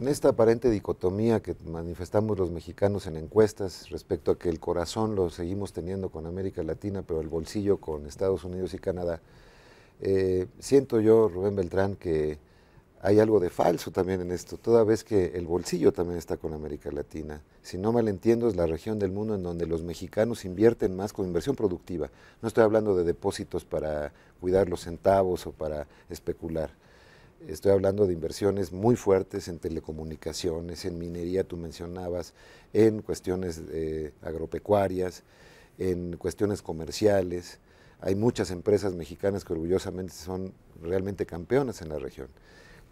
En esta aparente dicotomía que manifestamos los mexicanos en encuestas respecto a que el corazón lo seguimos teniendo con América Latina, pero el bolsillo con Estados Unidos y Canadá, eh, siento yo, Rubén Beltrán, que hay algo de falso también en esto, toda vez que el bolsillo también está con América Latina. Si no mal entiendo, es la región del mundo en donde los mexicanos invierten más con inversión productiva. No estoy hablando de depósitos para cuidar los centavos o para especular. Estoy hablando de inversiones muy fuertes en telecomunicaciones, en minería, tú mencionabas, en cuestiones eh, agropecuarias, en cuestiones comerciales. Hay muchas empresas mexicanas que orgullosamente son realmente campeonas en la región.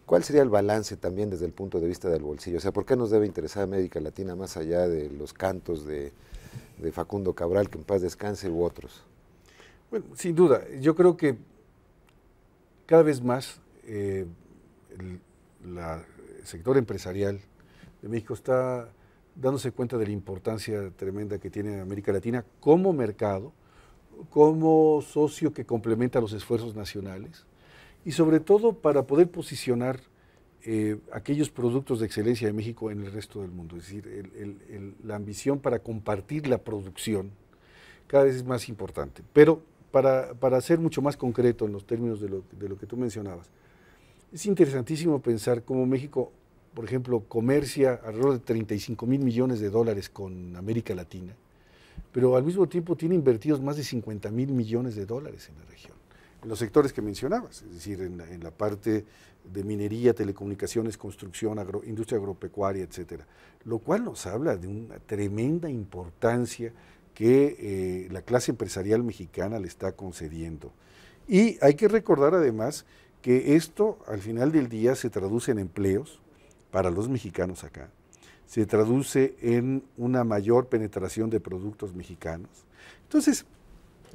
¿Cuál sería el balance también desde el punto de vista del bolsillo? O sea, ¿por qué nos debe interesar América Latina más allá de los cantos de Facundo Cabral, que en paz descanse, u otros? Bueno, sin duda, yo creo que cada vez más eh, el sector empresarial de México está dándose cuenta de la importancia tremenda que tiene América Latina como mercado, como socio que complementa los esfuerzos nacionales y sobre todo para poder posicionar eh, aquellos productos de excelencia de México en el resto del mundo. Es decir, la ambición para compartir la producción cada vez es más importante. Pero para, para ser mucho más concreto en los términos de lo, de lo que tú mencionabas, es interesantísimo pensar cómo México, por ejemplo, comercia alrededor de 35 mil millones de dólares con América Latina, pero al mismo tiempo tiene invertidos más de 50 mil millones de dólares en la región, en los sectores que mencionabas, es decir, en la, parte de minería, telecomunicaciones, construcción, industria agropecuaria, etcétera, lo cual nos habla de una tremenda importancia que eh, la clase empresarial mexicana le está concediendo. Y hay que recordar además que esto al final del día se traduce en empleos para los mexicanos acá, se traduce en una mayor penetración de productos mexicanos. Entonces,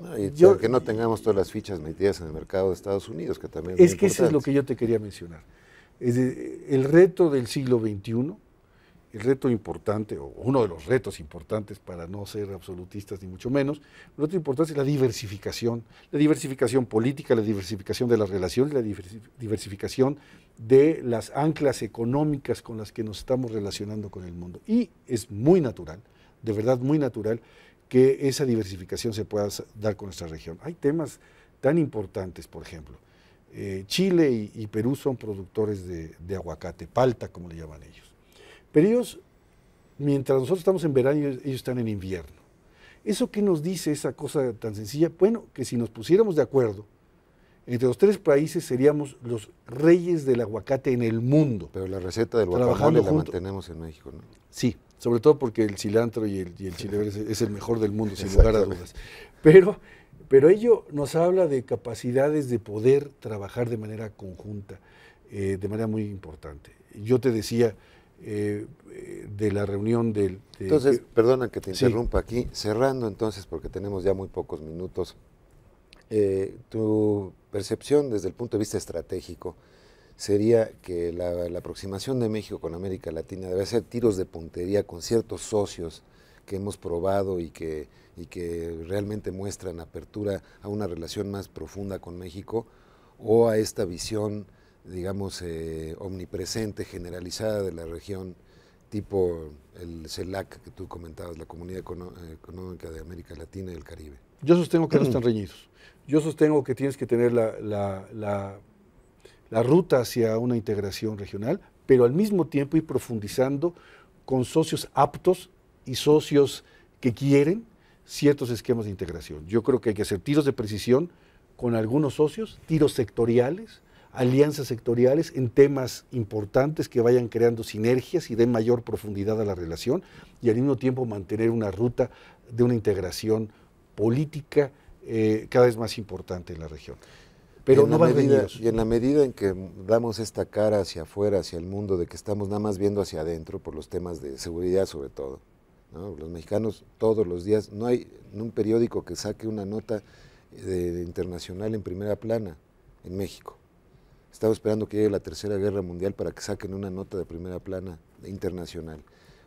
ah, y yo, que no tengamos todas las fichas metidas en el mercado de Estados Unidos, que también es, que eso es lo que yo te quería mencionar. Es el reto del siglo XXI el reto importante, o uno de los retos importantes para no ser absolutistas ni mucho menos, el reto importante es la diversificación, la diversificación política, la diversificación de las relaciones, la diversificación de las anclas económicas con las que nos estamos relacionando con el mundo. Y es muy natural, de verdad muy natural, que esa diversificación se pueda dar con nuestra región. Hay temas tan importantes, por ejemplo, eh, Chile y, Perú son productores de aguacate, palta como le llaman ellos. Pero ellos, mientras nosotros estamos en verano, ellos, están en invierno. ¿Eso qué nos dice esa cosa tan sencilla? Bueno, que si nos pusiéramos de acuerdo, entre los tres países seríamos los reyes del aguacate en el mundo. Pero la receta del guacamole la mantenemos en México, ¿no? Sí, sobre todo porque el cilantro y el, chile verde es el mejor del mundo, sin lugar a dudas. Pero, pero ello nos habla de capacidades de poder trabajar de manera conjunta, eh, de manera muy importante. Yo te decía eh, de la reunión del... entonces, perdona que te interrumpa aquí, cerrando entonces, porque tenemos ya muy pocos minutos, eh, tu percepción desde el punto de vista estratégico sería que la, la, aproximación de México con América Latina debe ser tiros de puntería con ciertos socios que hemos probado y que, y que realmente muestran apertura a una relación más profunda con México o a esta visión digamos, eh, omnipresente, generalizada de la región, tipo el CELAC que tú comentabas, la Comunidad Económica de América Latina y el Caribe? Yo sostengo que no están reñidos. Yo sostengo que tienes que tener la, la ruta hacia una integración regional, pero al mismo tiempo ir profundizando con socios aptos y socios que quieren ciertos esquemas de integración. Yo creo que hay que hacer tiros de precisión con algunos socios, tiros sectoriales, alianzas sectoriales en temas importantes que vayan creando sinergias y den mayor profundidad a la relación y al mismo tiempo mantener una ruta de una integración política eh, cada vez más importante en la región. Pero no van medida, Y en la medida en que damos esta cara hacia afuera, hacia el mundo, de que estamos nada más viendo hacia adentro por los temas de seguridad sobre todo, los mexicanos todos los días, no hay un periódico que saque una nota eh, de internacional en primera plana en México. Estaba esperando que llegue la Tercera Guerra Mundial para que saquen una nota de primera plana internacional,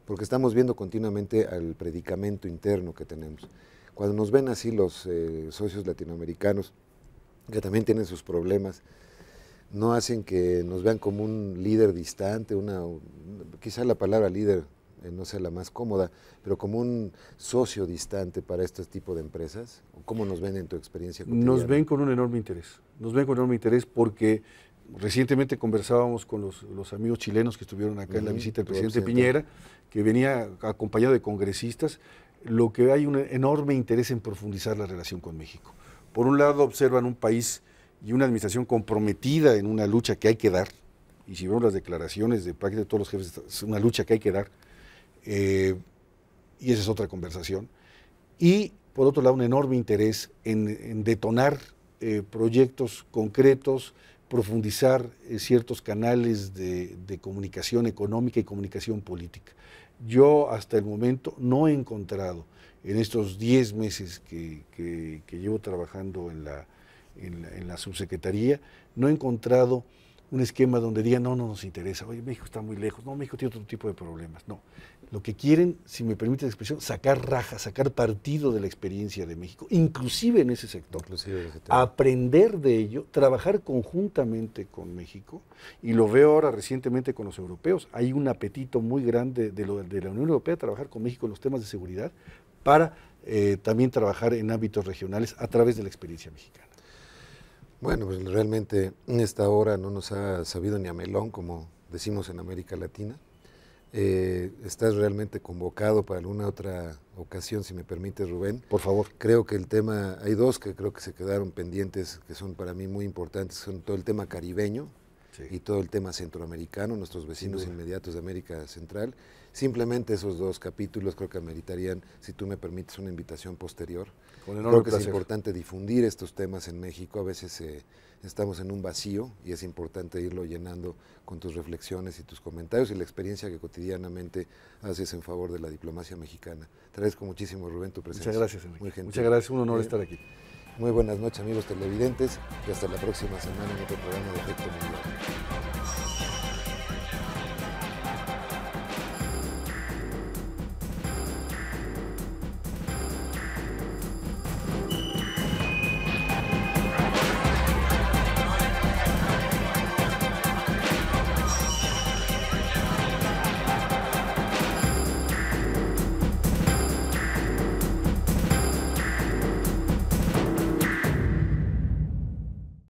porque estamos viendo continuamente al predicamento interno que tenemos. Cuando nos ven así los eh, socios latinoamericanos, que también tienen sus problemas, no hacen que nos vean como un líder distante, una, quizá la palabra líder eh, no sea la más cómoda, pero como un socio distante para este tipo de empresas? ¿Cómo nos ven en tu experiencia? Nos ven con un enorme interés, nos ven con enorme interés porque Recientemente conversábamos con los, amigos chilenos que estuvieron acá en la visita del presidente Piñera, que venía acompañado de congresistas, lo que hay un enorme interés en profundizar la relación con México. Por un lado, observan un país y una administración comprometida en una lucha que hay que dar, y si vemos las declaraciones de de todos los jefes, es una lucha que hay que dar, eh, y esa es otra conversación. Y, por otro lado, un enorme interés en, detonar eh, proyectos concretos, profundizar eh, ciertos canales de, comunicación económica y comunicación política. Yo hasta el momento no he encontrado en estos 10 meses que, llevo trabajando en en en la subsecretaría, no he encontrado un esquema donde digan, no, no nos interesa, oye, México está muy lejos, no, México tiene otro tipo de problemas. No, lo que quieren, si me permite la expresión, sacar raja, sacar partido de la experiencia de México, inclusive en ese sector. aprender de ello, trabajar conjuntamente con México, y lo veo ahora recientemente con los europeos, hay un apetito muy grande de, la Unión Europea trabajar con México en los temas de seguridad para eh, también trabajar en ámbitos regionales a través de la experiencia mexicana. Bueno, pues realmente esta hora no nos ha sabido ni a melón, como decimos en América Latina. Eh, estás realmente convocado para alguna otra ocasión, si me permite Rubén. Por favor. Creo que el tema, hay dos que creo que se quedaron pendientes, que son para mí muy importantes, son todo el tema caribeño, y todo el tema centroamericano, nuestros vecinos inmediatos de América Central. Simplemente esos dos capítulos creo que ameritarían, si tú me permites, una invitación posterior. creo que es importante difundir estos temas en México. A veces eh, estamos en un vacío y es importante irlo llenando con tus reflexiones y tus comentarios y la experiencia que cotidianamente haces en favor de la diplomacia mexicana. Te agradezco muchísimo, Rubén, tu presencia. Muchas gracias, Enrique. Muy Muchas gracias, un honor eh, estar aquí. Muy buenas noches, amigos televidentes, y hasta la próxima semana en otro programa de Efecto